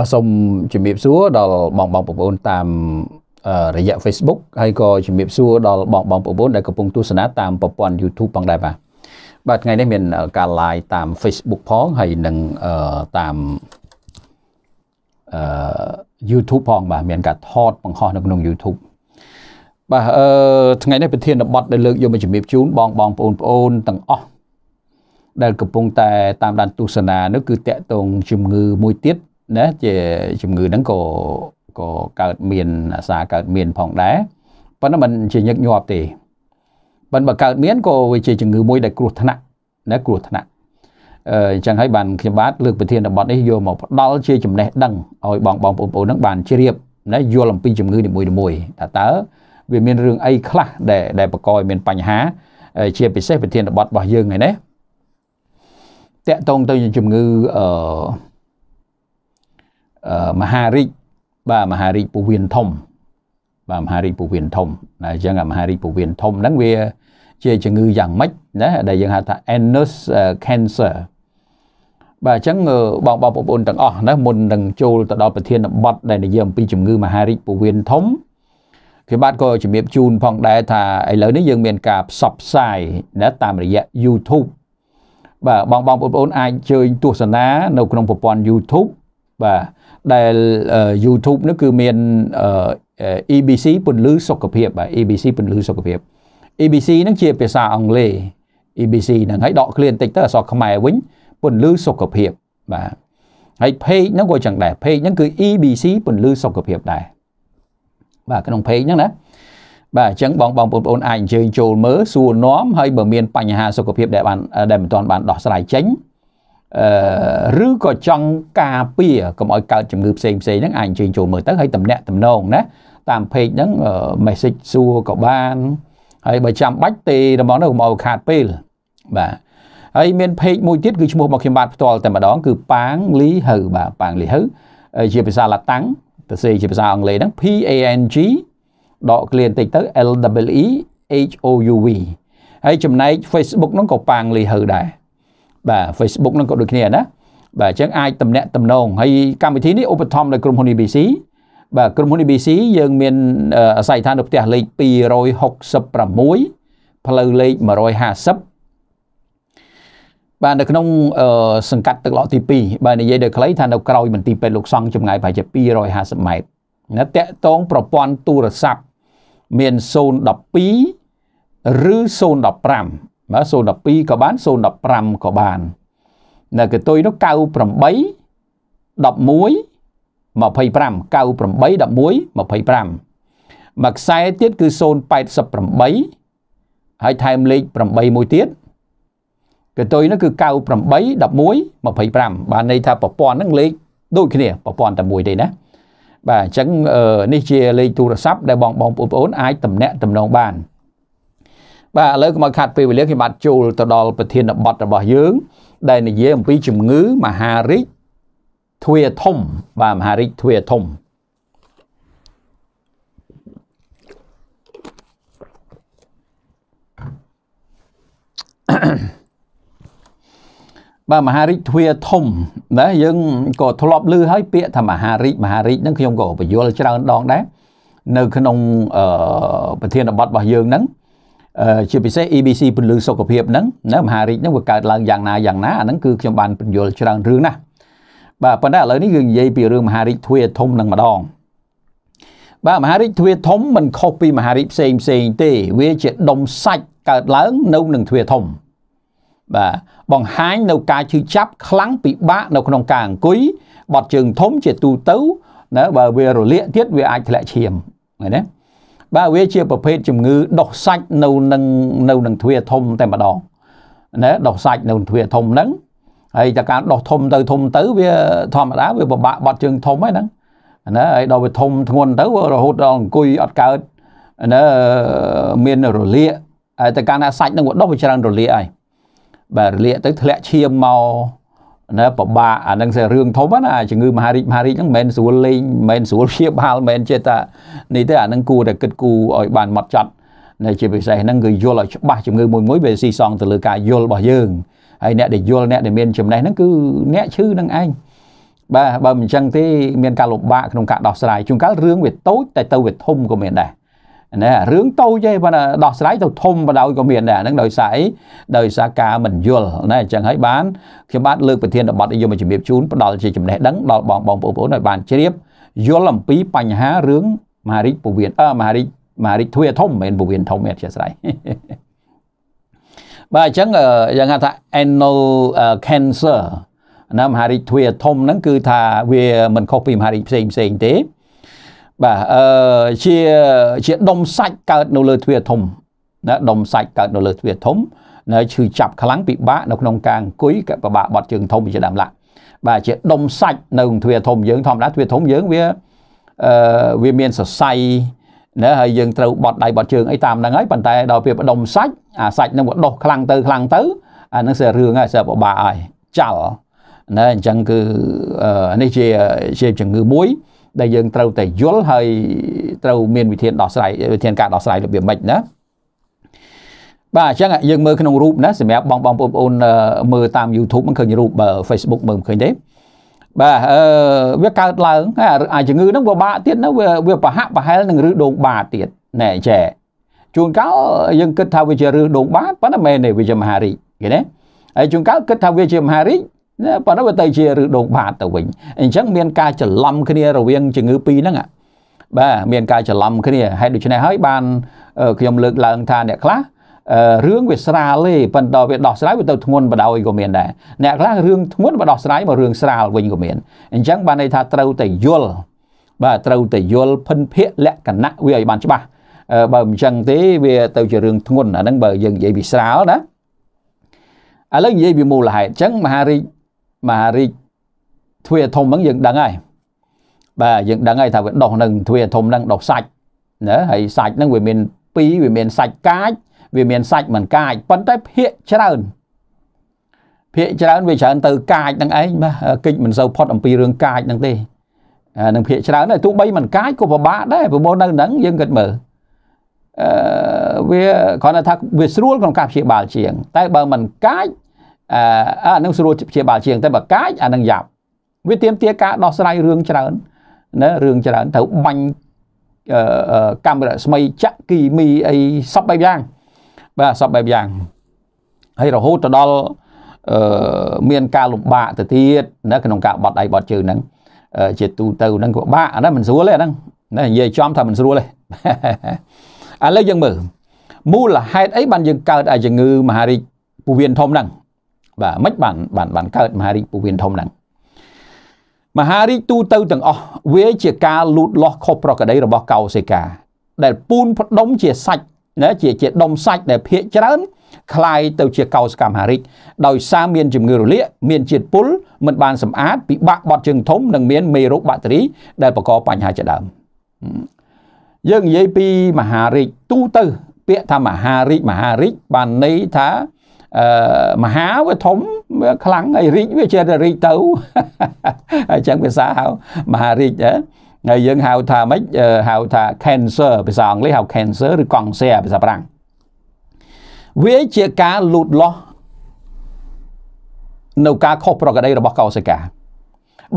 បាទសូមជំរាបសួរដល់បងបងប្អូនតាមរយៈ Facebook ហើយក៏ជំរាបសួរដល់បងបងប្អូនដែលកំពុងទស្សនាតាមប្រព័ន្ធ YouTube ផងដែរបាទបាទថ្ងៃនេះមានការ live តាម Facebook ផងហើយនឹងតាមអឺ YouTube ផងបាទមានការថតបង្ហោះនៅក្នុង YouTube បាទអឺថ្ងៃនេះប្រធានបတ်ដែលលើកយកមកជំរាបជូនបងបងប្អូនប្អូនទាំងអស់ដែលកំពុងតែតាមដានទស្សនានោះគឺតកតងជំងឺមួយទៀតណាជាជំងឺហ្នឹងក៏ក៏កើតមានអាសាកើតមានផងដែរប៉ុន្តែมันជាញឹកញាប់ទេប៉ុន្តែបើកើតមានក៏វាជាជំងឺមួយដែលគ្រោះថ្នាក់ណាគ្រោះថ្នាក់អញ្ចឹងហើយបានខ្ញុំបាទលើកប្រធានបទនេះយកមកផ្ដល់ជាចំណេះដឹងឲ្យបងបងប្អូនៗហ្នឹងបានជ្រាបណាយល់អំពីជំងឺនីមួយៗថាតើវាមានរឿងអីខ្លះដែលដែលបង្កឲ្យមានបញ្ហា ជាពិសេសប្រធានបទរបស់យើងឯនេះតកតងទៅជំងឺអឺមហារាជបាទមហារាជពោះវៀនធំបាទមហារាជពោះវៀនធំណាអញ្ចឹងអាមហារាជពោះវៀនធំហ្នឹងវាជាជំងឺយ៉ាងម៉េចណាដែលយើងហៅថា anus cancer បាទអញ្ចឹងបងបងប្អូនទាំងអស់ណាមុននឹងចូលទៅដល់ប្រធានបទដែលនិយាយអំពីជំងឺមហារាជពោះវៀនធំគេបាទក៏ជំរាបជូនផងដែរថាឥឡូវនេះយើងមានការផ្សព្វផ្សាយណាតាមរយៈ YouTube បាទបងបងប្អូនអាចជើញទស្សនានៅក្នុងប្រព័ន្ធ YouTube បាទដែល YouTube នោះគឺមាន EBC ពន្លឺសុខភាពបាទ EBC ពន្លឺសុខភាព EBC ហ្នឹងជាភាសាអង់គ្លេស EBC ហ្នឹងហើយដកឃ្លាបន្តិចទៅអក្សរខ្មែរវិញពន្លឺសុខភាពបាទហើយ page ហ្នឹងក៏ចឹងដែរ page ហ្នឹងគឺ EBC ពន្លឺសុខភាពដែរបាទក្នុង page ហ្នឹងណាបាទអញ្ចឹងបងបងប្អូនអាចអញ្ជើញចូលមើលសួរនាំហើយបើមានបញ្ហាសុខភាពដែលបានដែលមិនទាន់បានដោះស្រាយចេញឬក៏ចង់ការពារកុំឲ្យកើតជំងឺផ្សេងផ្សេងហ្នឹងអាចអញ្ជើញចូលមើលទៅហើយតំណាក់តំណងណាតាមเพจហ្នឹង message សួរក៏បានហើយបើចាំបាច់ទេរបស់នោះកុំឲ្យខាតពេលបាទហើយមានเพจមួយទៀតគឺឈ្មោះរបស់ខ្ញុំបាទផ្ទាល់តែម្ដងគឺប៉ាងលីហៅបាទប៉ាងលីហៅជាភាសាឡាតាំងទៅសេជាភាសាអង់គ្លេសហ្នឹង P A N G ដកឃ្លានតិចទៅ L W E H O U V ហើយចំណែក Facebook ហ្នឹងក៏ប៉ាងលីហៅដែរបាទ Facebook នឹងក៏ដូចគ្នាណាបាទអញ្ចឹងអាចតំណាក់តំណងហើយកម្មវិធីនេះឧបត្ថម្ភដោយក្រុមហ៊ុន ABC បាទក្រុមហ៊ុន ABC យើងមានអាស័យដ្ឋាននៅផ្ទះលេខ266ផ្លូវលេខ150បាទនៅក្នុង សង្កាត់ទឹកឡកទី2បាទនិយាយដល់ខ្លីថានៅក្រោយមន្ទីរពេទ្យលោកសង្ឃចម្ងាយប្រហែលជា250ម៉ែត្រណាតកតងប្រព័ន្ធទូរស័ព្ទមាន012ឬ015បាទ012ក៏បាន015ក៏បាននៅកតុយនោះ98 11 25 98 11 25មួយខ្សែទៀតគឺ088ហើយថែមលេខ8មួយទៀតកតុយនោះគឺ98 11 25បាទន័យថាប្រព័ន្ធហ្នឹងលេខដូចគ្នាប្រព័ន្ធតែមួយទេណា បាទអញ្ចឹងនេះជាលេខទូរស័ព្ទដែលបងបងប្អូនអាចតំណាក់តំណងបានបាទឥឡូវកុំឲ្យខាត់ពេលវេលាខ្ញុំបាទចូលទៅដល់ប្រធានបទរបស់យើងដែលនិយាយអំពីជំងឺមហារីកទ្វាធំបាទមហារីកទ្វាធំបាទមហារីកទ្វាធំណាយើងក៏ធ្លាប់ឮហើយពាក្យថាមហារីកមហារីកហ្នឹងខ្ញុំក៏បញ្យល់ច្រើនដងដែរនៅក្នុងប្រធានបទរបស់យើងហ្នឹងជាពិសេស ABC ពន្លឺសុខភាពហ្នឹងណាមហារាជហ្នឹងវាកើតឡើងយ៉ាងណាយ៉ាងណាអាហ្នឹងគឺខ្ញុំបានពន្យល់ច្រើនរឿងណាស់បាទប៉ុន្តែឥឡូវនេះយើងនិយាយពីរឿងមហារាជទ្វាធំនឹងម្ដងបាទមហារាជទ្វាធំមិនខុសពីមហារាជផ្សេងផ្សេងទេវាជាដុំសាច់កើតឡើងនៅនឹងទ្វាធំ បាទបង្ហាញនៅ ការឈឺចាប់ខ្លាំងពិបាក នៅក្នុងការអង្គុយបត់ជើងធំជាទូទៅណាបើវារលាកទៀតវាអាចធ្លាក់ឈាមឃើញទេបាទវាជាប្រភេទជំងឺដុះសាច់នៅនឹងនៅនឹងទ្វារធំតែម្ដងណាដុះសាច់នៅទ្វារធំហ្នឹងហើយតែការដុះធំទៅធំទៅវាធម្មតាវាពិបាកបត់ជើងធំហ្នឹងណាហើយដល់វាធំធ្ងន់ទៅរហូតដល់អង្គុយអត់កើតណាមានរលាកតែការណាសាច់នឹងវាដុះវាច្រើនរលាកហើយបាទរលាកទៅធ្លាក់ឈាមមកណាពិបាកអានឹងសេះរឿងធំណាជំងឺមហារីកមហារីកហ្នឹងមិនមែនស្រួលលេងមិនមែនស្រួលព្យាបាលមិនមែនចេះតែនេះទេអានឹងគួរតែគិតគូរឲ្យបានម៉ត់ចត់នៅជាពិសេសហ្នឹងគឺយល់ឲ្យច្បាស់ជំងឺមួយមួយវាស៊ីសងទៅលើការយល់របស់យើងហើយអ្នកដែលយល់អ្នកដែលមានចំណេះហ្នឹងគឺអ្នកឈឺនឹងឯងបាទបើមិនអញ្ចឹងទេមានការលំបាកក្នុងការដោះស្រាយជួនកាលរឿងវាតូចតែទៅវាធំក៏មានដែរណារឿងតូចទេប៉ុន្តែដោះស្រាយទៅធំបណ្ដោយក៏មានដែរហ្នឹងដោយសារអីដោយសារការមិនយល់ណាអញ្ចឹងហើយបានខ្ញុំបាទលើកប្រធានបទឲ្យយកមកជំរាបជូនផ្ដល់ជាចំណេះដឹងដល់បងបងប្អូនឲ្យបានជ្រាបយល់អំពី បញ្ហារឿងមហារាជពវៀនអឺមហារាជមហារាជទ្វីធំមិនមែនពវៀនធំទេអធិស្ឋានបាទអញ្ចឹងយ៉ាងថា anal cancer ណាមហារាជទ្វីធំហ្នឹង គឺថាវាមិនខុសពីមហារាជផ្សេងផ្សេងទេបាទអឺជាជាដុំសាច់កើតនៅលើទ្វារធំណាដុំសាច់កើតនៅលើទ្វារធំនៅឈឺចាប់ខ្លាំងពិបាកនៅក្នុងការអង្គុយក៏ពិបាកបត់ជើងធំជាដើមឡាក់បាទជាដុំសាច់នៅក្នុងទ្វារធំយើងធម្មតាទ្វារធំយើងវាអឺវាមានសរសៃណាហើយយើងត្រូវបត់ដៃបត់ជើងអីតាមហ្នឹងហើយប៉ុន្តែដល់ពេលបដុំសាច់អាសាច់ហ្នឹងវាដុះខ្លាំងទៅខ្លាំងទៅអាហ្នឹងសិរឿងហើយសិពិបាកហើយចាល់ណាអញ្ចឹងគឺនេះជាជាជំងឺមួយដែលយើងត្រូវតែយល់ហើយត្រូវមានវិធានដោះស្រាយវិធានការដោះស្រាយរបៀបម៉េចណាបាទអញ្ចឹងយើងមើលក្នុងរូបណាសម្រាប់បងបងបងប្អូនមើលតាម YouTube មិនឃើញរូប Facebook មើលមិនឃើញទេបាទអឺវាកើតឡើងអាជំងឺហ្នឹងវាបាក់ទៀតណាវាប្រហាក់ប្រហែលនឹងរឺដងបាទៀតណែចែជួនកាលយើងគិតថាវាជារឺដងបាប៉ុន្តែមិនមែនទេវាជាមហារីកឃើញទេហើយជួនកាលគិតថាវាជាមហារីកណាប៉ុន្តែវាទៅជាឬដងបាតទៅវិញអញ្ចឹងមានការច្រឡំគ្នារវាងជំងឺពីរហ្នឹងបាទមានការច្រឡំគ្នាហើយដូច្នេះហើយបានខ្ញុំលើកឡើងថាអ្នកខ្លះរឿងវាស្រាលទេប៉ុន្តែវាដោះស្រាយវាទៅធ្ងន់បដ ாய் ក៏មានដែរអ្នកខ្លះរឿងធ្ងន់បដោះស្រាយមករឿងស្រាលវិញក៏មានអញ្ចឹងបានន័យថាត្រូវតែយល់បាទត្រូវតែយល់ភិនភាកលក្ខណៈវាឲ្យបានច្បាស់បើមិនចឹងទេវាទៅជារឿងធ្ងន់អាហ្នឹងបើយើងនិយាយពីស្រាលណាឥឡូវនិយាយពីមូលហេតុអញ្ចឹងមហារាជមហារាជទ្វារធំហ្នឹងយើងដឹងហើយបាទយើងដឹងហើយថាវាដុះនឹងទ្វារធំហ្នឹងដុះសាច់ណាហើយសាច់ហ្នឹងវាមាន2វាមានសាច់កាច វាមានសាច់មិនកាចប៉ុន្តែភាកច្រើនភាកច្រើនវាច្រើនទៅកាចហ្នឹងឯងបាទកិច្ចមិនសូវផុតអំពីរឿងកាចហ្នឹងទេអានឹងភាកច្រើនហើយទោះបីមិនកាចក៏ពិបាកដែរប្រមូលនៅហ្នឹងយើងគិតមើលអឺវាគ្រាន់តែថាវាស្រួលក្នុងការព្យាបាលជាង តែបើមិនកាច់អានឹងស្រួលព្យាបាលជាងតែបើកាចអានឹងយ៉ាប់វាទាមទារការដោះស្រាយរឿងច្រើនណារឿងច្រើនត្រូវបាញ់កាមេរ៉ាស្មីចាក់គីមីអីសពបែបយ៉ាងបាទសពបែបយ៉ាងហើយរហូតទៅដល់អឺមានការលំបាកទៅទៀតណាក្នុងការបត់ដៃបត់ជើងហ្នឹងជាទូទៅហ្នឹងក៏បាក់អាហ្នឹងមិនស្រួលទេអាហ្នឹងណានិយាយចំថាមិនស្រួលទេឥឡូវយើងមើលមូលហេតុអីបានយើងកើតអាជំងឺមហារីកពោះវៀនធំហ្នឹងបាទមិនបានបានបានកើតមហារាជពោះវៀនធំហ្នឹងមហារាជទូទៅទាំងអស់វា ជាការលូតលាស់ខុសប្រក្រតីរបស់កោសិកាដែលពូនផ្ដុំជាសាច់ណាជាជាដុំសាច់ដែលភាកច្រើនคลายទៅជាកោសកម្មហារិកដោយសារមានជំងឺរលាក មានជាតិពុលមិនបានសម្អាត ពិបាកបត់ជើងធំនិងមានមេរោគបាក់តេរីដែលបង្កបញ្ហាជាដើមយើងនិយាយពីមហារិកទូទៅ ពាក្យថាមហារិកមហារិកបានន័យថាមហាវាធំវាខ្លាំងហើយរីកវាចេះតែរីកទៅអញ្ចឹងភាសាហៅមហារីកហ៎ហើយយើងហៅថាម៉េចហៅថា cancer ភាសាអង់គ្លេសហៅ cancer ឬកង់សែភាសាបារាំងវាជាការលូតលាស់នៅការខុសប្រក្រតីរបស់កោសិកា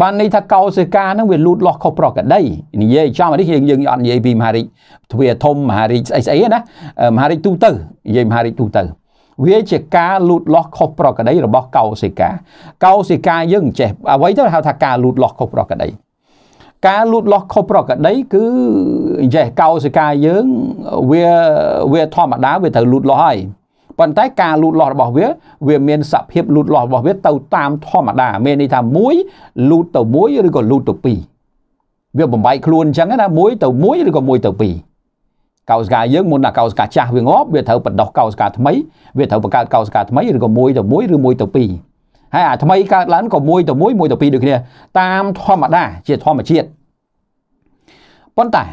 បានន័យថាកោសិកានឹងវាលូតលាស់ខុសប្រក្រតីនិយាយចំនេះយើងយើងអត់និយាយពីមហារាជទ្វាធំមហារាជស្អីស្អីណាមហារាជទូទៅនិយាយមហារាជទូទៅវាជាការលូតលាស់ខុសប្រក្រតីរបស់កោសិកាកោសិកាយើង ចេះអ្វីទៅហៅថាការលូតលាស់ខុសប្រក្រតីការលូតលាស់ខុសប្រក្រតីគឺចេះកោសិកាយើងវាវាធម្មតាវាត្រូវលូតលាស់ហើយប៉ុន្តែការលូតលាស់របស់វា វា មានសភាពលូតលាស់របស់វាទៅតាមធម្មតា មានន័យថា1លូតទៅ1ឬក៏លូតទៅ2វាបំបែកខ្លួនអញ្ចឹងណា1ទៅ1ឬក៏1ទៅ2កោសិកាយើងមុនណាកោសិកាចាស់វាងាប់វាត្រូវបណ្ដោះកោសិកាថ្មីវាត្រូវបង្កើតកោសិកាថ្មីឬក៏មួយទៅមួយឬមួយទៅពីរហើយអាថ្មីកើតឡើងក៏មួយទៅមួយមួយទៅពីរដូចគ្នាតាមធម្មតាជាធម្មជាតិប៉ុន្តែ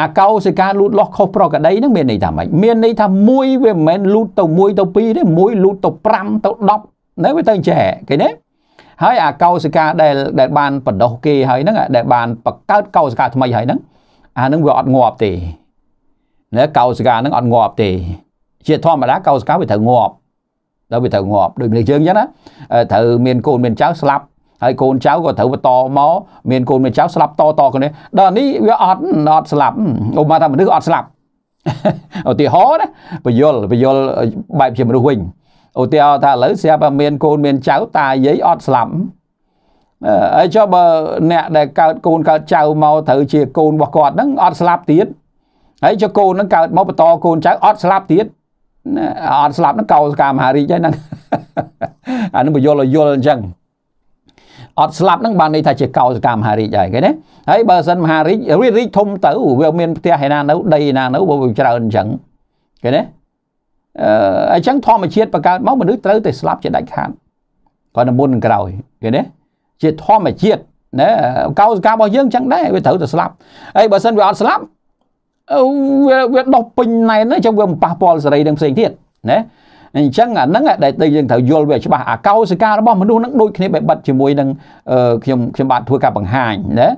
អាកោសិកាលូតលាស់ខុសប្រក្រតីហ្នឹងមានន័យថាម៉េចមានន័យថាមួយវាមិនមែនលូតទៅមួយទៅពីរទេមួយលូតទៅ5ទៅ10នៅវាទៅចេះគេណាហើយអាកោសិកាដែលដែលបានបណ្ដោះគេហើយហ្នឹងដែលបានបង្កើតកោសិកាថ្មីហើយហ្នឹងអាហ្នឹងវាអត់ងាប់ទេណាកោសិកាហ្នឹងអត់ងាប់ទេជាធម្មតាកោសិកាវាត្រូវងាប់ដល់វាត្រូវងាប់ដូចយើងអញ្ចឹងណាត្រូវមានកូនមានចៅស្លាប់ហើយកូនចៅក៏ត្រូវបន្តមក មានកូនមានចៅស្លាប់តតគ្នាដល់នេះវាអត់អត់ស្លាប់ឧបមាថាមនុស្សអត់ស្លាប់ឧទាហរណ៍ណាបយលបយលបែបជាមនុស្សវិញឧទាហរណ៍ថាឥឡូវស្រាប់តែមានកូនមានចៅតាយាយអត់ស្លាប់ហើយចុះបើអ្នកដែលកើតកូនកើតចៅមកត្រូវជាកូនរបស់គាត់ហ្នឹងអត់ស្លាប់ទៀតហើយចុះកូននឹងកើតមកបន្តកូនចៅអត់ស្លាប់ទៀតអត់ស្លាប់នឹងកោសកាមហារីកហើយហ្នឹងអានឹងបយល់យល់អញ្ចឹងអត់ស្លាប់នឹងបានន័យថាជាកោសកាមហារីកហើយគេណាហើយបើសិនមហារីករីករីកធំទៅវាមានផ្ទះឯណានៅដីឯណានៅបើវាច្រើនអញ្ចឹងគេណាអញ្ចឹងធម្មជាតិបង្កើតមកមនុស្សត្រូវតែស្លាប់ជាដាច់ខាតគាត់មុននឹងក្រោយគេណាជាធម្មជាតិណាកោសកម្មរបស់យើងចឹងដែរវាត្រូវតែស្លាប់ហើយបើសិនវាអត់ស្លាប់វាដោះពេញណែនអញ្ចឹងវាមិនប៉ះពាល់សេរីនឹងផ្សេងទៀតណាអញ្ចឹងអាហ្នឹងដែលតែយើងត្រូវយល់វាច្បាស់អាកោសិការបស់មនុស្សហ្នឹងដូចគ្នាបែបបិទជាមួយនឹងខ្ញុំខ្ញុំបាទធ្វើការបង្ហាញណា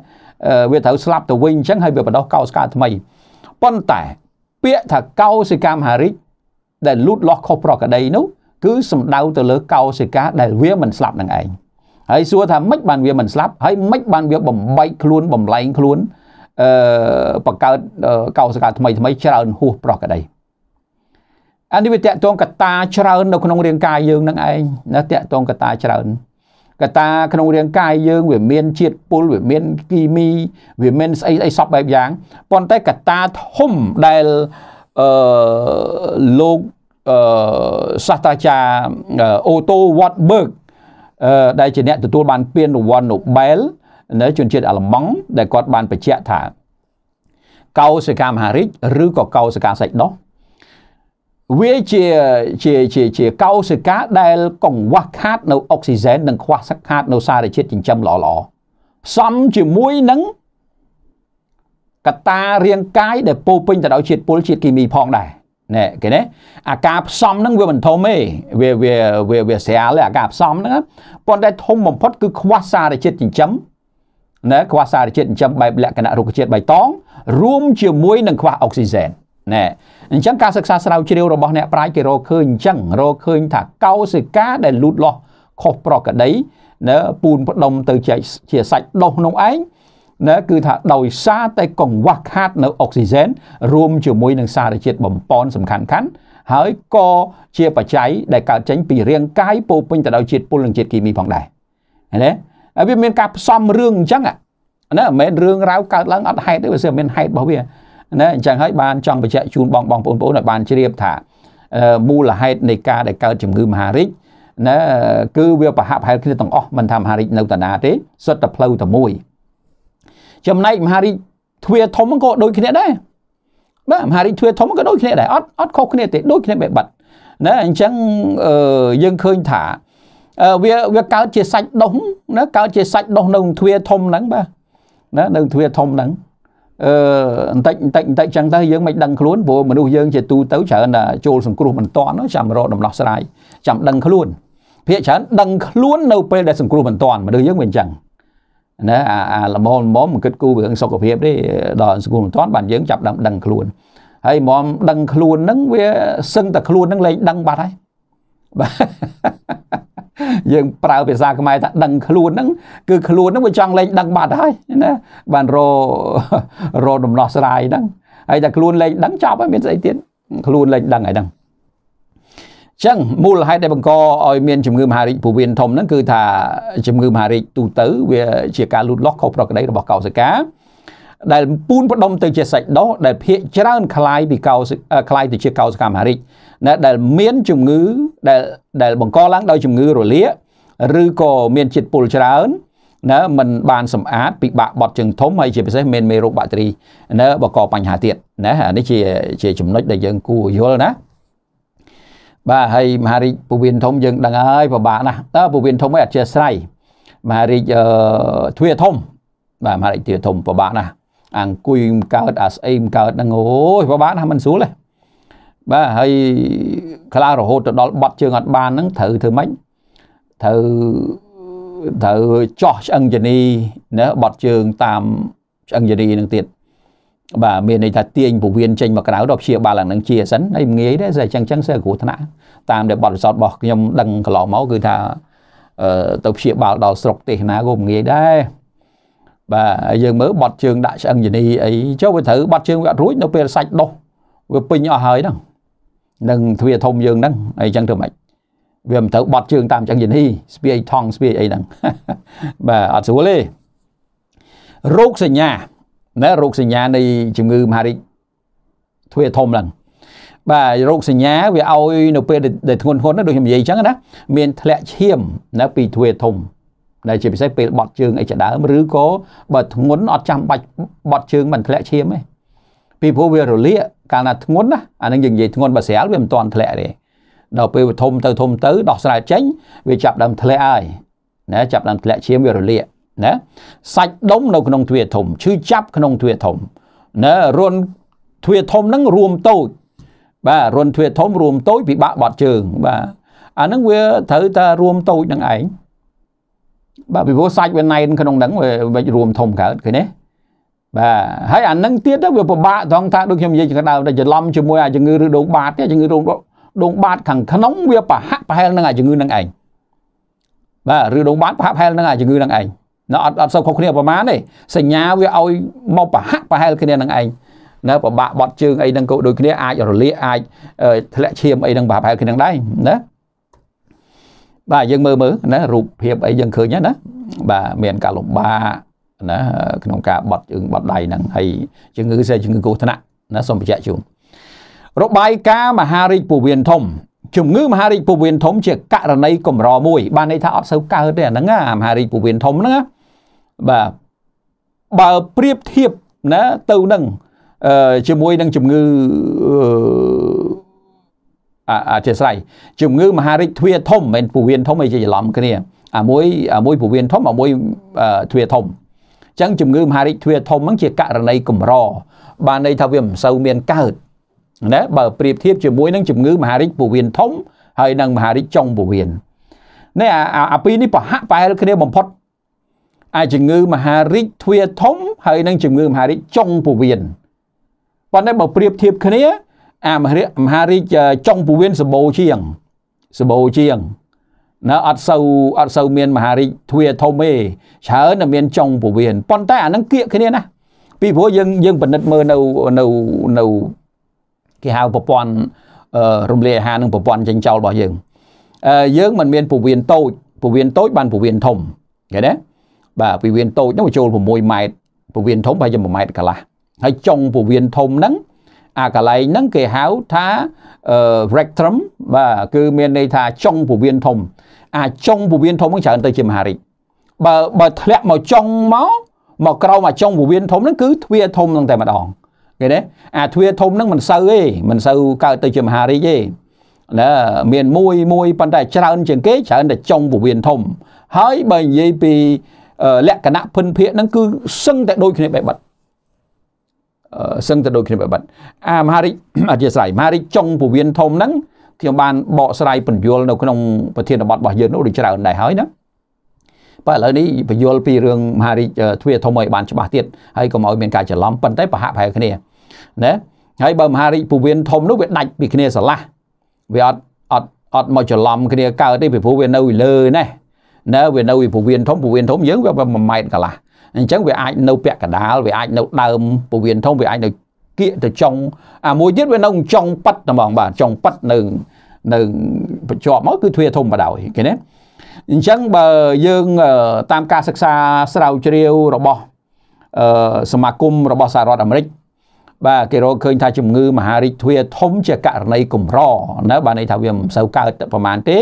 វាត្រូវស្លាប់ទៅវិញអញ្ចឹងហើយវាបដោះកោសិកាថ្មីប៉ុន្តែពាក្យថាកោសិកាមហារិកដែលលូតលាស់ខុសប្រក្រតីនោះគឺសំដៅទៅលើកោសិកាដែលវាមិនស្លាប់នឹងឯងហើយសួរថាម៉េចបានវាមិនស្លាប់ហើយម៉េចបានវាបំបែកខ្លួនបំលែងខ្លួនអឺបង្កើតកោសកាថ្មីថ្មីច្រើន ហួសប្រកដីអានេះវាតកតងកតាច្រើននៅ ក្នុងរាងកាយយើងនឹងឯងណាតកតងកតាច្រើនកតាក្នុងរាងកាយយើងវាមានជាតិពុលវាមាន គីមី វាមានស្អីស្អីសពបែបយ៉ាងប៉ុន្តែកតាធំដែលអឺលោកអឺសាស្ត្រាចារ្យអូតូវ៉ាត់បឺកដែលជាអ្នកទទួលបានពានរង្វាន់ Nobel អឺនៅជនជាតិអាល្លឺម៉ង់ដែលគាត់បានបញ្ជាក់ថាកោសិកាមហារីកឬក៏កោសិកាសាច់ដោះវាជាជាជាជាកោសិកាដែល កង្វះខាត នៅអុកស៊ីហ្សែននិងខ្វះខាតនៅសារជាតិចិញ្ចឹមល្អល្អផ្សំជាមួយនឹងកតារាង កាយដែលពោពេញទៅដោយជាតិពុលជាតិគីមីផងដែរណែគេណាអាការផ្សំហ្នឹងវាមិនធំទេវាវាវាស្រាលទេអាការផ្សំហ្នឹងប៉ុន្តែធំបំផុតគឺខ្វះសារជាតិចិញ្ចឹមណាខ្វះសារជាតិចិញ្ចឹមបែបលក្ខណៈរុក្ខជាតិបៃតងរួមជាមួយនឹងខ្វះអុកស៊ីហ្សែនណែអញ្ចឹងការសិក្សាស្រាវជ្រាវរបស់អ្នកប្រាជ្ញគេរកឃើញអញ្ចឹងរកឃើញថាកោសិកាដែលលូតលាស់ខុសប្រក្រតីណាពូនផ្ដុំទៅជាជាសាច់ដុះក្នុងឯងណាគឺថាដោយសារតែកង្វះខាតនៅអុកស៊ីហ្សែនរួមជាមួយនឹងសារជាតិបំប៉នសំខាន់ៗហើយក៏ជាបច្ច័យដែលកើតចេញពីរាងកាយពោពេញទៅដោយជាតិពុលនិងជាតិគីមីផងដែរណាហើយវាមានការផ្សំរឿងអញ្ចឹងណាមិនមែនរឿងរ៉ាវកើតឡើងអត់ហេតុទេវាមិនមែនហេតុរបស់វាណាអញ្ចឹងហើយបានចង់បញ្ជាក់ជូនបងបងប្អូនបងប្អូនឲ្យបានជ្រាបថាមូលហេតុនៃការដែលកើតជំងឺមហារីកណាគឺវាប្រហាក់ប្រហែលគ្នាទាំងអស់មិនថាមហារីកនៅតាណាទេសុទ្ធតែផ្លូវតែមួយចំណែកមហារីកទ្វាធំក៏ដូចគ្នាដែរបាទមហារីកទ្វាធំក៏ដូចគ្នាដែរអត់អត់ខុសគ្នាទេដូចគ្នាបែបបាត់ណាអញ្ចឹងយើងឃើញថាវាវាកើតជាសាច់ដុះណាកើតជាសាច់ដុះនៅទ្វាធំហ្នឹងបាទណានៅទ្វាធំហ្នឹងអឺបន្តិចបន្តិចបន្តិចចឹងទៅយើងមិនដឹងខ្លួនព្រោះមនុស្សយើងជាទូទៅច្រើនតែចូលសង្គ្រោះមិនតាន់ចាំរកដំណោះស្រាយចាំដឹងខ្លួនភាកច្រើនដឹងខ្លួននៅពេលដែលសង្គ្រោះមិនតាន់មនុស្សយើងវាអញ្ចឹងណាអាអាល្មមល្មមមិនគិតគូររឿងសុខភាពទេដល់សង្គ្រោះមិនតាន់បានយើងចាប់ដឹងដឹងខ្លួនហើយហ្មងដឹងខ្លួនហ្នឹងវាសឹងតែខ្លួនហ្នឹងលែងដឹងបាត់ហើយបាទយើងប្រើភាសាខ្មែរថាដឹងខ្លួនហ្នឹងគឺខ្លួនហ្នឹងវាចង់លែងដឹងបាត់ហើយណាបានរករដំណោះស្រាយហ្នឹងហើយតែខ្លួនលែងដឹងចប់ហើយមានស្អីទៀតខ្លួនលែងដឹងហើយហ្នឹងចឹងមូលហេតុដែលបង្កឲ្យមានជំងឺមហារីកពោះវៀនធំហ្នឹងគឺថាជំងឺមហារីកទូទៅវាជាការលូតលាស់ខុសប្រក្រតីរបស់កោសិកាដែលពូនផ្ដុំទៅជាសាច់ដុសដែលភាកច្រើនคล้ายពីកោសคล้ายទៅជាកោសកម្មហារិកណាដែលមានជំងឺដែលដែលបង្កឡើងដោយជំងឺរលាកឬក៏មានជាតិពុលច្រើនណាมันបានសម្អាតពិបាកបត់ជើងធំហើយជាពិសេសមានមេរោគបាក់តេរីណាបង្កបញ្ហាទៀតណាអានេះជាជាចំណុចដែលយើងគួរយល់ណាបាទហើយមហារាជពូវៀនធំយើងដឹងហើយពិបាកណាស់តើពូវៀនធំឯងអធិស្ស្រ័យមហារាជទ្វាធំបាទមហារាជទ្វាធំពិបាកណាស់អង្គុយមិនកើតអាស្អីមិនកើតហ្នឹងអូយពិបាកណាស់មិនស្រួលទេបាទហើយខ្លះរហូតទៅដល់បាត់ជើងអត់បានហ្នឹងត្រូវធ្វើម៉េចត្រូវត្រូវចោះឆ្អឹងជនីណាបាត់ជើងតាមឆ្អឹងជនីហ្នឹងទៀតបាទមានន័យថាទាញពវៀនចេញមកក្រៅដល់ព្យាបាលអានឹងជាសិនហើយងាយដែរស្អីចឹងចឹងស្អីគ្រោះថ្នាក់តាមដែលបទពិសោធន៍របស់ខ្ញុំដឹងកន្លងមកគឺថាទៅព្យាបាលដល់ស្រុកទេសណាក៏ងាយដែរបាទយើងមើលបត់ជើងដាក់ឆ្អឹងយនីអីចុះវាត្រូវបត់ជើងវាអត់រួចនៅពេលសាច់ដុះវាពេញអស់ហើយហ្នឹងនឹងទ្វាធំយើងហ្នឹងអីចឹងទៅមិនវាមិនត្រូវបត់ជើងតាមចឹងយនីស្ពាយថង់ស្ពាយអីហ្នឹងបាទអត់ស្រួលទេរោគសញ្ញាណារោគសញ្ញានៃជំងឺមហារីកទ្វាធំហ្នឹងបាទរោគសញ្ញាវាឲ្យនៅពេលដែលធ្ងន់ធ្ងរដូចខ្ញុំនិយាយចឹងណាមានធ្លាក់ឈាមណាពីទ្វាធំដែលជាពិសេសពេលបត់ជើងអីជាដើមឬក៏បើធ្ងន់អត់ចាំបាច់បត់ជើងមិនធ្លាក់ឈាមទេពីព្រោះវារលាកកាលណាធ្ងន់ណាអានឹងយើងនិយាយធ្ងន់បើស្រាលវាមិនទាន់ធ្លាក់ទេដល់ពេលវាធំទៅធំទៅដោះស្រាយចេញ វាចាប់ដើមធ្លាក់ហើយណាចាប់ដើមធ្លាក់ឈាមវារលាកណាសាច់ដុំនៅក្នុងទ្វាធំឈឺចាប់ក្នុងទ្វាធំណារុនទ្វាធំហ្នឹងរួមតូចបាទរុនទ្វាធំរួមតូចពិបាកបត់ជើងបាទអាហ្នឹងវាត្រូវតែរួមតូចនឹងឯងបាទពីព្រោះសាច់វាណែនក្នុងហ្នឹងវាវិចរួមធំកើតឃើញទេបាទហើយអានឹងទៀតទៅវាពិបាកត្រង់ថាដូចខ្ញុំនិយាយចំដើមតែច្រឡំជាមួយអាជំងឺឬដងបាតទេជំងឺរោងដងបាតខាងក្នុងវាប្រហាក់ប្រហែលនឹងអាជំងឺនឹងឯងបាទឬដងបាតប្រហាក់ប្រហែលនឹងអាជំងឺនឹងឯងនៅអត់អត់សូវខុសគ្នាប្រហែលទេសញ្ញាវាឲ្យមក ប្រហាក់ប្រហែលគ្នានឹងឯងនៅប្របាក់បត់ជើងអីហ្នឹងក៏ដូចគ្នាអាចរលាកអាចធ្លាក់ឈាមអីហ្នឹងប្រហែលគ្នាដែរណាបាទយើងមើលមើលណារូបភាពអីយើងឃើញណាបាទមានការលំបាកណាក្នុងការបត់ជើងបត់ដៃហ្នឹងហើយជំងឺសេជំងឺគ្រោះថ្នាក់ណាសូមបញ្ជាក់ជូនរបាយការណ៍មហារាជពោះវៀនធំ ជំងឺមហារាជពោះវៀនធំជាករណីកម្រមួយបានន័យថាអត់សូវកើតទេអាហ្នឹងណាមហារាជពោះវៀនធំហ្នឹងណាបាទបើប្រៀបធៀបណាទៅនឹងជាមួយនឹងជំងឺអធិស្ឋ័យជំងឺមហារីកទ្វាធំមិនមែនពោះវៀនធំអីជាច្រឡំគ្នាអាមួយអាមួយពោះវៀនធំអាមួយទ្វាធំអញ្ចឹងជំងឺមហារីកទ្វាធំហ្នឹងជាករណីកម្របានន័យថាវាមិនសូវមានកើតណាបើប្រៀបធៀបជាមួយនឹងជំងឺ មហារីកពោះវៀនធំ ហើយនឹងមហារីកចុងពោះវៀននេះអាពីរនេះប្រហាក់ប្រហែលគ្នាបំផុត អាជំងឺមហារីកទ្វាធំ ហើយនឹងជំងឺមហារីកចុងពោះវៀនប៉ុន្តែបើប្រៀបធៀបគ្នាអាមហារាជមហារាជចុងពវៀនសបោជាងសបោជាងណាអត់សូវអត់សូវមានមហារាជទ្វាធំទេច្រើនតែមានចុងពវៀនប៉ុន្តែអានឹងគៀកគ្នាណាពីព្រោះយើងយើងពិនិត្យមើលនៅនៅនៅគេហៅប្រព័ន្ធរំលាយអាហារនឹងប្រព័ន្ធចិញ្ចោលរបស់យើងយើងមិនមានពវៀនតូចពវៀនតូចបានពវៀនធំឃើញទេបាទពវៀនតូចនោះចូល6ម៉ែត្រពវៀនធំប្រហែលជា1ម៉ែត្រកន្លះហើយចុងពវៀនធំហ្នឹងអាកន្លែងហ្នឹងគេហៅថា rectum បាទគឺមានន័យថាចុងពោះវៀនធំអាចុងពោះវៀនធំហ្នឹងច្រើនទៅជាមហារាជបើបើធ្លាក់មកចុងមកមកក្រោមអាចុងពោះវៀនធំហ្នឹងគឺទ្វារធំហ្នឹងតែម្ដងឃើញទេអាទ្វារធំហ្នឹងមិនសូវទេមិនសូវកើតទៅជាមហារាជទេណាមានមួយមួយប៉ុន្តែច្រើនជាងគេច្រើនតែចុងពោះវៀនធំហើយបើនិយាយពីលក្ខណៈភិនភាកហ្នឹងគឺសឹងតែដូចគ្នាបែបបាត់សឹងទៅដូចគ្នាបែបបាត់អាមហារិកអធិស្ឋានមហារិកចុងពវៀនធំហ្នឹងខ្ញុំបានបកស្រាយបញ្យលនៅក្នុងប្រធានបទរបស់យើងនោះដូចច្រើនដែរហើយណាបើឥឡូវនេះបញ្យលពីរឿងមហារិកទ្វាធំឲ្យបានច្បាស់ទៀតហើយកុំឲ្យមានការច្រឡំប៉ុន្តែប្រហាក់ប្រហែលគ្នាណាហើយបើមហារិកពវៀនធំនោះវាដាច់ពីគ្នាស្រឡះវាអត់អត់អត់មកច្រឡំគ្នាកើតទេពីព្រោះវានៅលើណេះណាវានៅពីពវៀនធំពវៀនធំយើងវា1ម៉ែត្រកន្លះអញ្ចឹងវាអាចនៅពាក់កណ្ដាលវាអាចនៅដើមពោះវៀនធំវាអាចនៅគៀកទៅចុងអាមួយទៀតវានៅចុងប៉ិតហ្មងបាទចុងប៉ិតនៅនៅបញ្ជាប់មកគឺទ្វាធំបដ ாய் គេណាអញ្ចឹងបើយើងតាមការសិក្សាស្រាវជ្រាវរបស់សមាគមរបស់សហរដ្ឋអាមេរិកបាទគេរកឃើញថាជំងឺមហារីកទ្វាធំជាករណីកម្រណាបាទន័យថាវាមិនសូវកើតប្រហែលទេ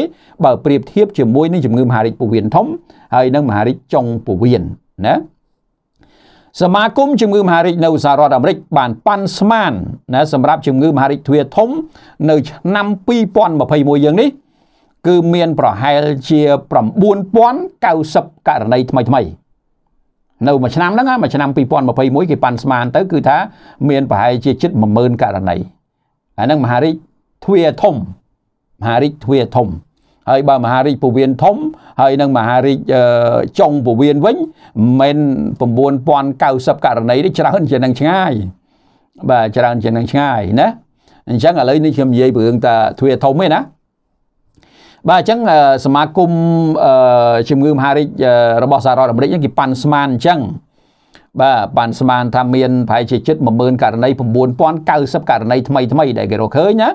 បើប្រៀបធៀបជាមួយនឹងជំងឺមហារីកពោះវៀនធំហើយនឹងមហារីកចុងពោះវៀនណាសមាគមជំងឺមហារីកនៅសហរដ្ឋអាមេរិកបានប៉ាន់ស្មានណាសម្រាប់ជំងឺមហារីកទ្វាធំនៅឆ្នាំ2021យើងនេះគឺមានប្រហែលជា9090ករណីថ្មីថ្មីនៅមួយឆ្នាំហ្នឹងមួយឆ្នាំ2021គេប៉ាន់ស្មានទៅគឺថាមានប្រហែលជាជិត10000ករណីអាហ្នឹងមហារីកទ្វាធំមហារីកទ្វាធំហើយបើមហារាជពវៀនធំ ហើយនឹងមហារាជចុងពវៀនវិញមិន9090ករណីទេច្រើនជាងនឹងឆ្ងាយបាទច្រើនជាងនឹងឆ្ងាយណាអញ្ចឹងឥឡូវនេះខ្ញុំនិយាយពីរឿងតាទ្វាធំទេណាបាទអញ្ចឹងសមាគមជំងឺមហារាជរបស់សហរដ្ឋអាមេរិកហ្នឹងគេប៉ាន់ស្មានអញ្ចឹងបាទប៉ាន់ស្មានថាមានប្រហែលជាជិត10000ករណី9090ករណីថ្មីថ្មីដែលគេរកឃើញណា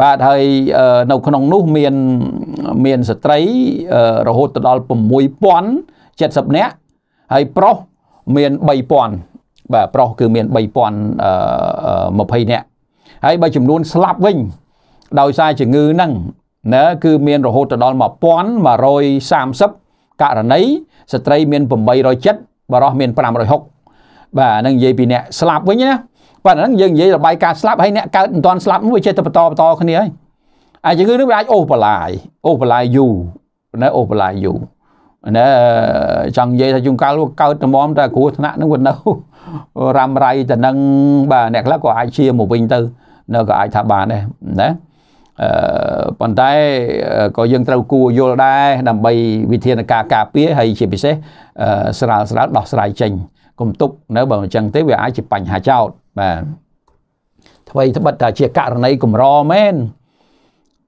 បាទហើយនៅក្នុងនោះមានមានស្ត្រីរហូតទៅដល់6070នាក់ហើយប្រុសមាន3000បាទប្រុសគឺមាន3020នាក់ហើយបើចំនួនស្លាប់វិញដោយសារជំងឺហ្នឹងណាគឺមានរហូតទៅដល់1130ករណីស្ត្រី មាន807បរិះមាន560បាទនឹងនិយាយពីអ្នកស្លាប់វិញណាប៉ុន្តែហ្នឹងយើងនិយាយរបាយការណ៍ស្លាប់ហើយអ្នកកើតមិនទាន់ស្លាប់នោះវាចេះតែបន្តបន្តគ្នាហើយអាជំងឺនេះវាអាចអូសបន្លាយអូសបន្លាយយូរណាអូសបន្លាយយូរណាចង់និយាយថាជុំកាលកើតត្មមតែគ្រោះថ្នាក់ហ្នឹងវានៅរ៉ាំរៃទៅនឹងបាទអ្នកខ្លះក៏អាចជាមកវិញទៅនៅក៏អាចថាបានដែរណាអឺប៉ុន្តែក៏យើងត្រូវគួរយល់ដែរដើម្បីវិធានការការពារហើយជាពិសេសស្រាលស្រាលដោះស្រាយចេញកុំទុកនៅបើមិនអញ្ចឹងទេវាអាចជាបញ្ហាចោតបាទថ្មីត្បិតតែជាករណីកម្រមែន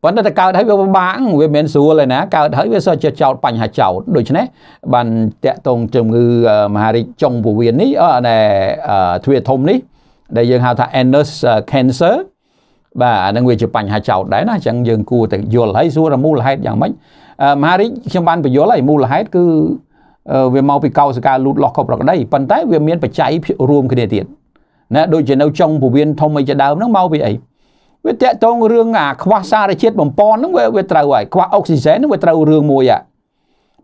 ប៉ុន្តែតែកើតហើយវាពិបាកវាមិនស្រួលឯណាកើតហើយវាសោះជាចោតបញ្ហាចោតដូច្នេះបានតាក់ទងជំងឺមហារីកចុងពោះវៀននេះអឺទ្វាធំនេះដែលយើងហៅថា anus cancer បាទអានឹងវាជាបញ្ហាចោតដែរណាអញ្ចឹងយើងគួរតែយល់ហើយសួរមូលហេតុយ៉ាងម៉េចមហារីកខ្ញុំបានបញ្យល់ហើយមូលហេតុគឺវាមកពីកោសិកាលូតលាស់ខុសប្រក្តីប៉ុន្តែវាមានបច្ច័យរួមគ្នាទៀតណាដូចជានៅចុងពវៀនធំអីជាដើមហ្នឹងមកពីអីវាតកតងរឿងអាខ្វះសារជាតិបំពន់ហ្នឹងវាត្រូវហើយខ្វះអុកស៊ីសែនហ្នឹងវាត្រូវរឿងមួយអា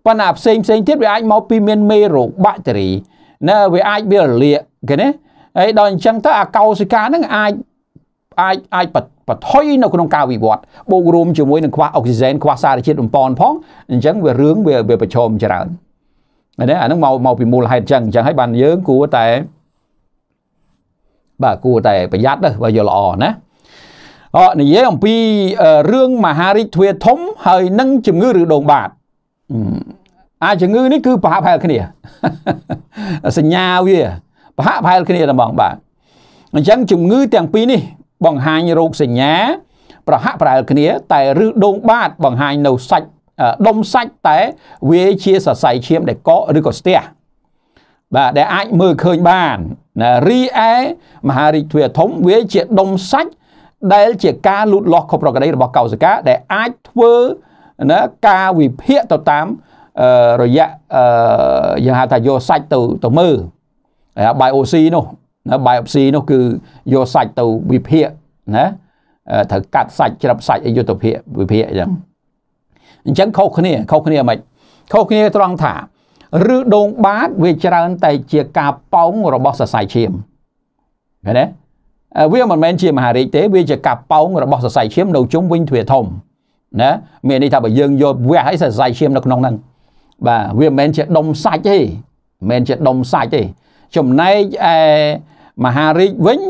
ប៉ុន្តែផ្សេងផ្សេងទៀតវាអាចមកពីមានមេរោគបាក់តេរីណាវាអាចវារលាកគេណាហើយដល់អញ្ចឹងទៅអាកោសិកាហ្នឹងអាចអាចអាចបន្ថយនៅក្នុងការវិវត្តបូករួមជាមួយនឹងខ្វះអុកស៊ីសែនខ្វះសារជាតិបំពន់ផងអញ្ចឹងវារឿងវាប្រឈមច្រើនណាអាហ្នឹងមកមកពីមូលហេតុអញ្ចឹងអញ្ចឹងហើយបានយើងគួរតែបាទគួរតែប្រយ័ត្នទៅបើយល់ល្អណាអនិយាយអំពីរឿងមហារាជទ្វាធំហើយនឹងជំងឺឬដងបាទអាចជំងឺនេះគឺប្រហាក់ប្រហែលគ្នាសញ្ញាវា ប្រហាក់ប្រហែលគ្នាតែហ្មងបាទអញ្ចឹងជំងឺទាំងពីរនេះបង្ហាញរោគសញ្ញា ប្រហាក់ប្រហែលគ្នា តែរឹសដងបាទបង្ហាញនៅសាច់ដុំសាច់តែវាជាសរសៃឈាមដែលកកឬក៏ស្ទះបាទដែលអាចមើលឃើញបានណារីឯមហារាជទ្វាធំវាជាដុំសាច់ដែលជាការលូតលាស់ខុសប្រក្រតីរបស់កោសិកាដែលអាចធ្វើណាការវិភាគទៅតាម រយៈយើងហៅថាយកសាច់ទៅទៅមើល biopsy នោះណា biopsy នោះគឺយកសាច់ទៅវិភាគណាត្រូវកាត់សាច់ជ្រាបសាច់ឲ្យយុទ្ធភាពវិភាគអញ្ចឹងអញ្ចឹងខុសគ្នាខុសគ្នាមិនខុសគ្នាត្រង់ថាឬដងបាតវាច្រើនតែជាការប៉ោងរបស់សរសៃឈាមឃើញទេវាមិនមែនជាមហារាជទេវាជាការប៉ោងរបស់សរសៃឈាមនៅជុំវិញទ្វារធំណាមានន័យថាបើយើងយកវះឲ្យសរសៃឈាមនៅក្នុងហ្នឹងបាទវាមិនមែនជាដុំសាច់ទេមិនមែនជាដុំសាច់ទេចំណែកឯមហារាជវិញ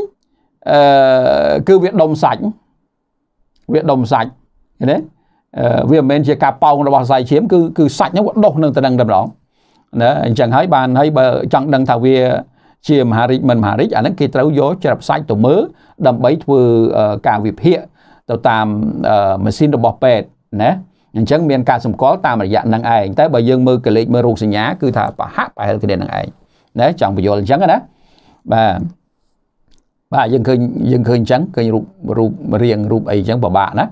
អឺគឺវាដុំសាច់វាដុំសាច់ឃើញទេវាមិនមែនជាការប៉ោងរបស់សរសៃឈាមគឺគឺ សាច់ហ្នឹងវាដុះនឹងទៅនឹងតែម្ដងណាអញ្ចឹងហើយបានហើយបើចង់ដឹងថាវា ជាមហារាជមិនមហារាជអាហ្នឹងគេត្រូវយកច្រប់សាច់ទៅមើលដើម្បីធ្វើការវិភាគទៅតាមម៉ាស៊ីនរបស់ពេទ្យណាអញ្ចឹងមានការសម្គាល់តាមរយៈនឹងឯងតែបើយើងមើលកលេចមើលរោគសញ្ញាគឺថាប្រហាក់ប្រហែលគ្នានឹងឯងណាចង់បញ្យល់អញ្ចឹងណាបាទបាទយើងឃើញយើងឃើញអញ្ចឹងឃើញរូបរូបរាងរូបអីអញ្ចឹងពិបាកណា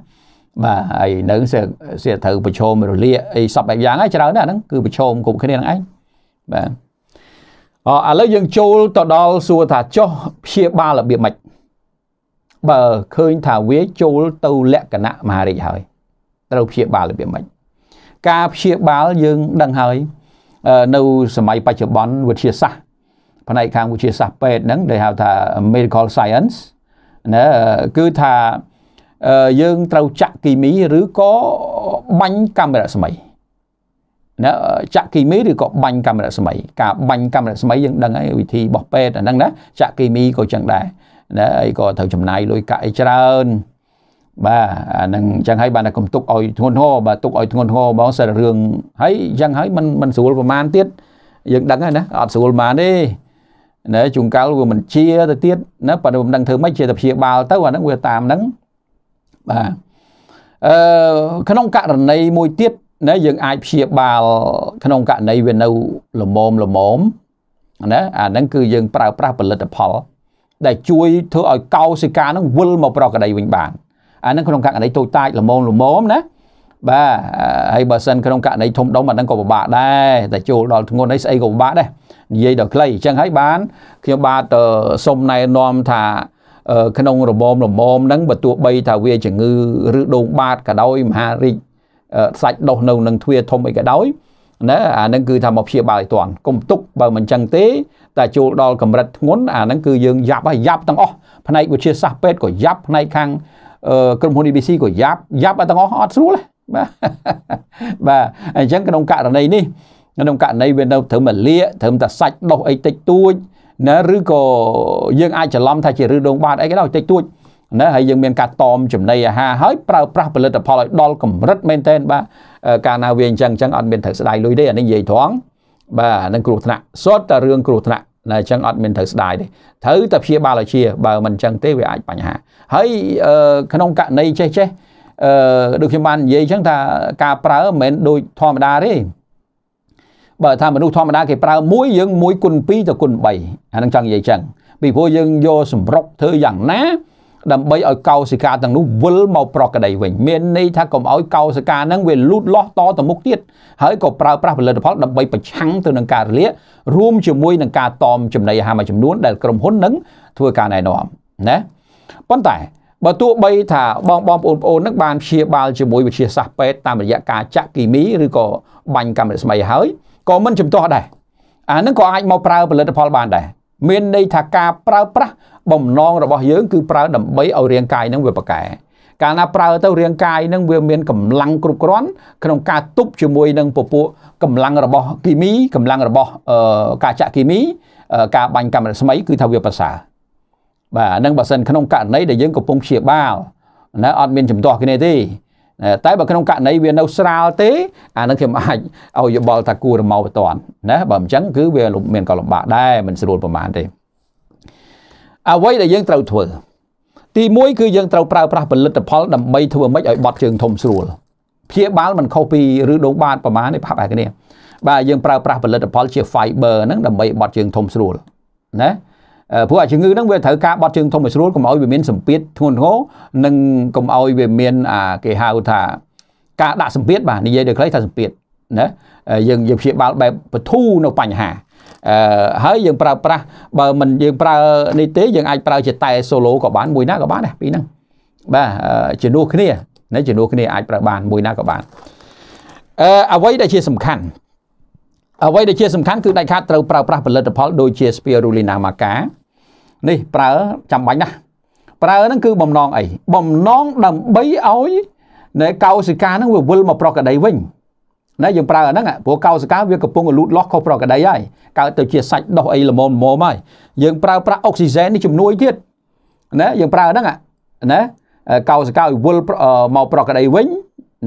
បាទហើយនៅសិស្សត្រូវប្រឈមរលាកអីសពបែបយ៉ាងហើយច្រើនណាស់ហ្នឹងគឺប្រឈមគ្រប់គ្នានឹងឯងបាទអឥឡូវយើងចូលទៅដល់សួរថាចុះព្យាបាលរបៀបម៉េចបើឃើញថាវាចូលទៅលក្ខណៈមហារាជហើយ ត្រូវព្យាបាលរបៀបម៉េចការព្យាបាលយើងដឹងហើយនៅសម័យបច្ចុប្បន្នវិទ្យាសាស្ត្រផ្នែកខាងវិទ្យាសាស្ត្រពេទ្យហ្នឹងដែលហៅថា medical science ណាគឺថាយើងត្រូវចាក់គីមីឬក៏បាញ់កាមេរ៉ាស្មីណាចាក់គីមីឬក៏បាញ់កាមេរ៉ាស្មីការបាញ់កាមេរ៉ាស្មីយើងដឹងហើយវិធីរបស់ពេទ្យអាហ្នឹងណាចាក់គីមីក៏ចឹងដែរណាអីក៏ត្រូវចំណាយលុយកាក់អីច្រើនបាទអានឹងចឹងហើយបានតែកុំទុកឲ្យធ្ងន់ធ្ងរបាទទុកឲ្យធ្ងន់ធ្ងរហ្មងសិនរឿងហើយចឹងហើយมันมันស្រួលប្រហែលទៀតយើងដឹងហើយណាអត់ស្រួលប្រហែលទេណាជួនកាលវាមិនជាទៅទៀតណាប៉ណ្ណឹងមិនដឹងធ្វើម៉េចជាតែព្យាបាលទៅអាហ្នឹងវាតាមហ្នឹងបាទអឺក្នុងករណីមួយទៀតណាយើងអាចព្យាបាល ក្នុងករណីវានៅលមមលមមណាអាហ្នឹងគឺយើងប្រើប្រាស់ផលិតផលដែលជួយធ្វើឲ្យកោសិកាហ្នឹងវិលមកប្រក្តីវិញបានអាហ្នឹងក្នុងករណីតូចតាចលមមលមមណាបាទហើយបើសិនក្នុងករណីធំដុំអាហ្នឹងក៏ពិបាកដែរតែចូលដល់ធ្ងន់អីស្អីក៏ពិបាកដែរនិយាយដល់ខ្លីអញ្ចឹងហើយបានខ្ញុំបាទសូមណែនាំថាក្នុងរបមរបមហ្នឹងបើទោះបីថាវាជំងឺឬដងបាតក៏ដោយមហារាជសាច់ដុះនៅនឹងទ្វាធំអីក៏ដោយណាអាហ្នឹងគឺថាមកព្យាបាលឲ្យតាន់កុំទុកបើមិនចឹងទេ តែ ចូលដល់កម្រិតធ្ងន់អាហ្នឹងគឺយើងយ៉ាប់ហើយយ៉ាប់ទាំងអស់ផ្នែកវិទ្យាសាស្ត្រពេទ្យក៏យ៉ាប់ផ្នែកខាងក្រុមហ៊ុន ABC ក៏យ៉ាប់យ៉ាប់ឲ្យទាំងអស់អត់ស្រួលបាទបាទអញ្ចឹងក្នុងករណីនេះក្នុងករណីវានៅត្រឹមតែលាកត្រឹមតែសាច់ដុះអីតិចតួចណាឬក៏យើងអាចច្រឡំថាជាឬដងបាតអីគេដល់តិចតួចណាហើយយើងមានការតមចំណីអាហារហើយប្រើប្រាស់ផលិតផលឲ្យដល់កម្រិតមែនទែនបាទកាលណាវាអញ្ចឹងអញ្ចឹងអត់មានត្រូវស្ដាយលុយទេអានេះនិយាយត្រង់បាទនឹងគ្រោះថ្នាក់សុទ្ធតែរឿងគ្រោះថ្នាក់ណាអញ្ចឹងអត់មានត្រូវស្ដាយទេត្រូវតែព្យាបាលឲ្យជា បើមិនអញ្ចឹងទេវាអាចបញ្ហា ហើយក្នុងករណីចេះចេះអឺដូចខ្ញុំបាននិយាយអញ្ចឹងថាការប្រើមិនមែនដូចធម្មតាទេបើថាមនុស្សធម្មតាគេប្រើមួយយើងមួយគុណ2ទៅគុណ3អានឹងចង់និយាយចឹងពីព្រោះយើងយកសម្រុកធ្វើយ៉ាងណា ដើម្បីឲ្យកោសិកាទាំងនោះវិលមកប្រក្តីវិញ មានន័យថាកុំឲ្យកោសិកាហ្នឹងវាលូតលាស់តទៅមុខទៀតហើយក៏ប្រើប្រាស់ផលិតផលដើម្បីប្រឆាំងទៅនឹងការរលាករួមជាមួយនឹងការតមចំណីអាហារមួយចំនួនដែលក្រុមហ៊ុននឹងធ្វើការណែនាំណាប៉ុន្តែបើទោះបីថាបងបងប្អូនប្អូននឹងបានព្យាបាលជាមួយវិទ្យាសាស្ត្រពេទ្យតាមរយៈការចាក់គីមីឬក៏បាញ់កាំរស្មីហើយក៏មិនជំទាស់ដែរអានឹងក៏អាចមកប្រើផលិតផលបានដែរមានន័យថាការប្រើប្រាស់បំណងរបស់យើង គឺប្រើដើម្បីឲ្យរាងកាយនឹងវាប្រកែកាលណាប្រើទៅរាងកាយនឹងវាមានកម្លាំងគ្រប់គ្រាន់ក្នុងការទប់ជាមួយនឹងពពួកកម្លាំងរបស់ គីមីកម្លាំងរបស់ការចាក់គីមី ការបាញ់កាំរស្មី គឺថាវាប្រសើរបាទហ្នឹងបើសិនក្នុងករណីដែលយើងកំពុងព្យាបាលណាអត់មានចំទាស់គ្នាទេតែបើក្នុងករណីវានៅស្រាលទេអានឹងខ្ញុំអាចឲ្យយោបល់ថាគួររមោបន្ទាន់ណាបើមិនចឹងគឺវាមានក៏លំបាកដែរមិនស្រួលប្រហែលទេអ្វីដែលយើងត្រូវធ្វើទី1គឺយើងត្រូវប្រើប្រាស់ផលិតផលដើម្បីធ្វើម៉េចឲ្យបត់ជើងធំស្រួលព្យាបាលមិនខុសពីឬដងបាតប្រហែលនេះប្រហែលគ្នាបាទយើងប្រើប្រាស់ផលិតផល ជា fiber ហ្នឹងដើម្បីបត់ជើងធំស្រួលណាព្រោះអាជំងឺហ្នឹងវាត្រូវការបត់ជើងធំឲ្យស្រួលកុំឲ្យវាមានសម្ពាធធ្ងន់ធ្ងរនិងកុំឲ្យវាមានអាគេហៅថាការដាក់សម្ពាធបាទនិយាយដល់ខ្លីថាសម្ពាធណាយើងយើងព្យាបាលបែបបធូរនៅបញ្ហាអឺហើយយើងប្រើប្រាស់បើមិនយើងប្រើនេះទេយើងអាចប្រើជាតែ solo ក៏បានមួយណាក៏បានដែរពីហ្នឹងបាទជំនួសគ្នាណាជំនួសគ្នាអាចប្រើបានមួយណាក៏បានអឺអ្វីដែលជាសំខាន់អ្វីដែលជាសំខាន់គឺដាច់ខាតត្រូវប្រើប្រាស់ផលិតផលដូចជា spirulina maca នេះប្រើចាំបាច់ណាស់ប្រើហ្នឹងគឺបំណងអីបំណងដើម្បីឲ្យនៃកោសិកាហ្នឹងវាវិលមកប្រកដីវិញណាយើងប្រើអាហ្នឹងព្រោះកោសិកាវាកំពុងលូតលាស់ខុសប្រកដីហើយកើតទៅជាសាច់ដុះអីល្មមល្មមហើយយើងប្រើប្រាស់អុកស៊ីហ្សែននេះជំនួយទៀតណាយើងប្រើហ្នឹងណាកោសិកាឲ្យវិលមកប្រកដីវិញ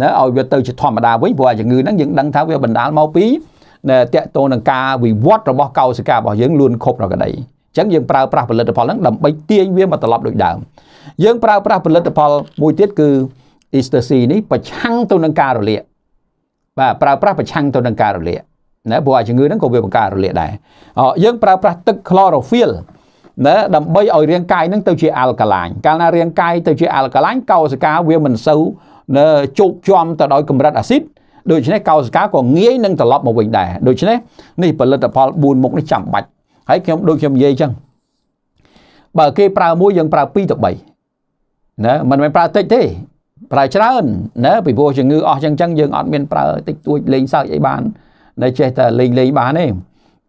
ណាឲ្យវាទៅជាធម្មតាវិញព្រោះអាជំងឺហ្នឹងយើងដឹងថាវាបណ្ដាលមកពីតកតូននឹងការវិវត្តរបស់កោសិការបស់យើងលួនខុសប្រកដីអញ្ចឹងយើងប្រើប្រាស់ផលិតផលហ្នឹងដើម្បីទាញវាមកត្រឡប់ដូចដើមយើងប្រើប្រាស់ផលិតផលមួយទៀតគឺ ecstasy នេះប្រឆាំងទៅនឹងការរលាកបាទប្រើប្រាស់ប្រឆាំងទៅនឹងការរលាកណាព្រោះអាជំងឺហ្នឹងក៏វាបង្ការរលាកដែរអយើងប្រើប្រាស់ទឹក chlorophyll ណាដើម្បីឲ្យរាងកាយហ្នឹងទៅជាអាល់កាឡាញកាលណារាងកាយទៅជាអាល់កាឡាញកោសិកាវាមិនសូវជោគជាំទៅដោយកម្រិតអាស៊ីតដូច្នេះកោសិកាក៏ងាយនឹងត្រឡប់មកវិញដែរដូច្នេះនេះផលិតផល4មុខនេះចាំបាច់ហើយខ្ញុំដូចខ្ញុំនិយាយអញ្ចឹងបើគេប្រើមួយយើងប្រើ2ទៅ3ណាមិនមែនប្រើតិចទេ ប្រើច្រើនណាពីព្រោះជំងឺអស់ចឹងចឹងយើងអត់មានប្រើតិចតួចលេងសើចអីបាន នៅចេះតែលេងលេងបានទេ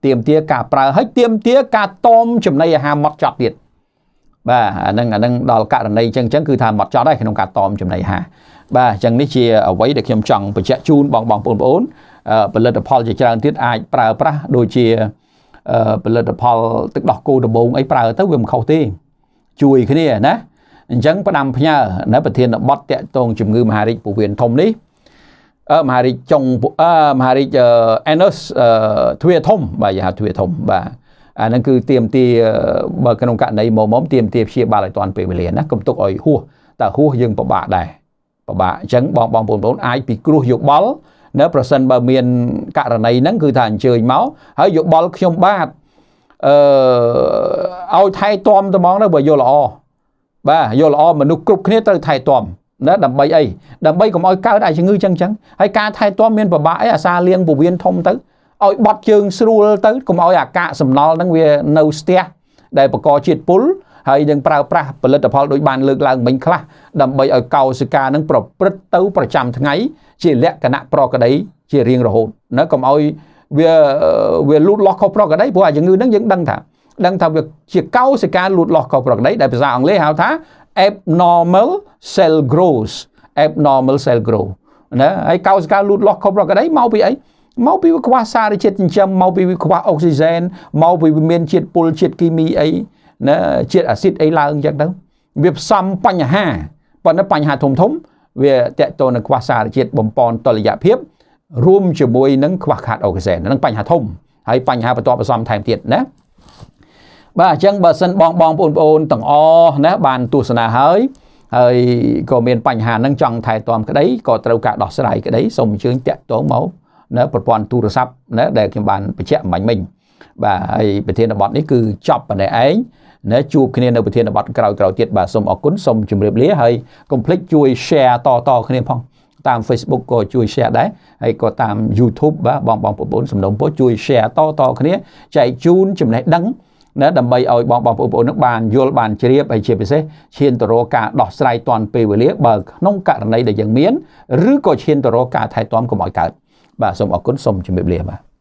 ទៀមទាការប្រើហើយទៀមទា ការតមចំណីអាហារម៉ត់ចត់ទៀតបាទអានឹងអានឹងដល់ករណីចឹងចឹងគឺថាម៉ត់ចត់ហើយក្នុងការតមចំណីអាហារបាទអញ្ចឹងនេះជាអ្វីដែលខ្ញុំចង់បញ្ជាក់ជូនបងបងប្អូនបងប្អូនផលិតផលជាច្រើនទៀតអាចប្រើប្រាស់ដូចជាផលិតផល ទឹកដោះគោដំបងអីប្រើទៅវាមិនខុសទេជួយគ្នាណាអញ្ចឹងផ្ដាំផ្ញើនៅប្រធានបទតកតងជំងឺមហារីកពោះវៀនធំនេះអឺមហារីកចុងអឺមហារីកអេណូសអឺទ្វាធំបាទយាទ្វាធំបាទអានឹងគឺទៀមទាបើក្នុងករណីមកមកទៀមទាព្យាបាលឲ្យតាន់ពេលវេលាណាកុំទុកឲ្យហួសតើហួសយើងពិបាក ដែរពិបាកអញ្ចឹងបងបងប្អូនបងអាចពិគ្រោះយោបល់ណាប្រសិនបើមានករណីហ្នឹងគឺថាអញ្ជើញមកហើយយោបល់ខ្ញុំបាទអឺឲ្យថែទាំត្មងទៅបើយល់ល្អបាទយល់ល្អមនុស្សគ្រប់គ្នាត្រូវថែទាំណាដើម្បីអីដើម្បីកុំឲ្យកើតអាជំងឺចឹងចឹងហើយការថែទាំមានប្របាក់អីអាសាលៀងពវៀនធំទៅឲ្យបត់ជើងស្រួលទៅកុំឲ្យអាកាសសំណល់ហ្នឹងវានៅស្ទះដែលបង្កជាតិពុលហើយនឹងប្រើប្រាស់ផលិតផលដូចបានលើកឡើងមិញខ្លះដើម្បីឲ្យកោសិកានឹងប្រព្រឹត្តទៅ ប្រចាំថ្ងៃ ជាលក្ខណៈប្រក្រតីជារៀងរហូតណាកុំឲ្យវាវាលូតលាស់ខុសប្រក្រតីព្រោះអាជំងឺហ្នឹងយើងដឹងថាដឹងថាវាជាកោសិកាលូតលាស់ខុសប្រក្រតីដែលភាសាអង់គ្លេសហៅថា abnormal cell growth abnormal cell growth ណាហើយកោសិកាលូតលាស់ខុសប្រក្រតីមកពីអីមកពីវាខ្វះសារជាតិចិញ្ចឹមមកពីវាខ្វះអុកស៊ីហ្សែនមកពីវាមានជាតិពុលជាតិគីមីអីណាជាតិអាស៊ីតអីឡើងអញ្ចឹងទៅវាផ្សំបញ្ហាប៉ុន្តែបញ្ហាធំធំ វាតកតទៅនឹងខ្វះសារជាតិបំពន់តលយៈភាពរួមជាមួយនឹងខ្វះខាតអូកស៊ីសែននឹងបញ្ហាធំហើយបញ្ហាបន្ទាប់បន្សំថែមទៀតណាបាទអញ្ចឹងបើសិនបងបងប្អូនប្អូនទាំងអស់ណាបានទស្សនាហើយហើយក៏មានបញ្ហានឹងចង់ថែទាំក្តីក៏ត្រូវការដោះស្រាយក្តីសូមអញ្ជើញតាក់ទងមកនៅប្រព័ន្ធទូរស័ព្ទណាដែលខ្ញុំបានបញ្ជាក់មិញមិញបាទហើយប្រធានបទនេះគឺចប់ប៉ុណ្ណេះឯងណាជួបគ្នានៅប្រធានបទក្រោយៗទៀតបាទសូមអរគុណសូមជម្រាបលាហើយកុំភ្លេចជួយ share តត គ្នាផង តាម Facebook ក៏ជួយ share ដែរហើយក៏តាម YouTube បាទបងបងប្អូនសំណុំពោជួយ share តត គ្នាចែកជូនចំណេះដឹងណាដើម្បីឲ្យបងបងប្អូននឹងបាន យល់បានជ្រាបហើយជាពិសេសឈានទៅរកការដោះស្រាយទាន់ពេលវេលាបើក្នុងករណីដែលយើងមានឬក៏ឈានទៅរកការថែទាំកុំឲ្យកើត បាទសូមអរគុណសូមជម្រាបលាបាទ